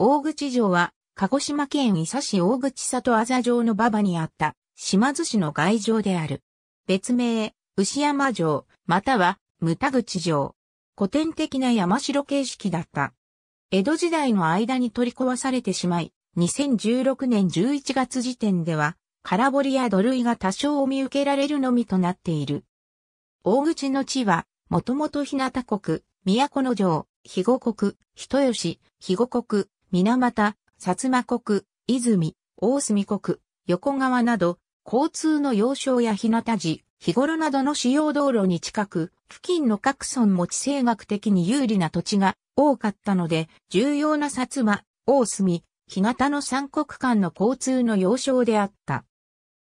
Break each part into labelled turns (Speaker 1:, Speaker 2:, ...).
Speaker 1: 大口城は、鹿児島県伊佐市大口里あざ城の
Speaker 2: 馬場にあった、島津市の外城である。別名、牛山城、または、牟田口城。古典的な山城形式だった。江戸時代の間に取り壊されてしまい、2016年11月時点では、空堀や土塁が多少お見受けられるのみとなっている。大口の地は、もともと日向国、都城、肥後国、人吉、肥後国、水俣、薩摩国、泉、大隅国、横川など、交通の要衝や日向寺、日頃などの主要道路に近く、付近の各村も地政学的に有利な土地が多かったので、重要な薩摩、大隅、日向の三国間の交通の要衝であった。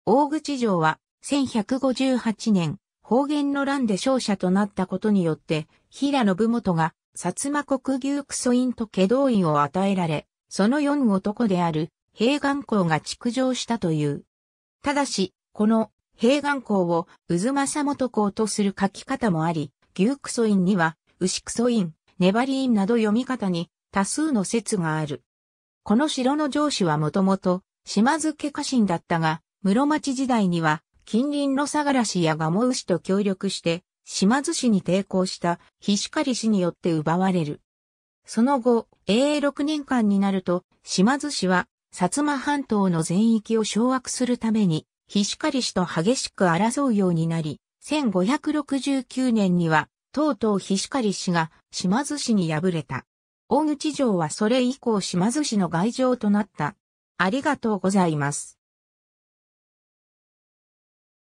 Speaker 2: 大口城は、1158年、方言の乱で勝者となったことによって、平信元が、薩摩国牛クソインと祁道院を与えられ、その四男である平岩公が築城したという。ただし、この平岩公を渦政元公とする書き方もあり、牛クソ院には牛クソ院、粘り院など読み方に多数の説がある。この城の城主はもともと島津家家臣だったが、室町時代には近隣の相良氏や蒲生氏と協力して、島津氏に抵抗した菱狩氏によって奪われる。その後、永永6年間になると、島津氏は、薩摩半島の全域を掌握するために、菱り氏と激しく争うようになり、1569年には、とうとう菱り氏が島津氏に敗れた。大口城は
Speaker 1: それ以降島津氏の外城となった。ありがとうございます。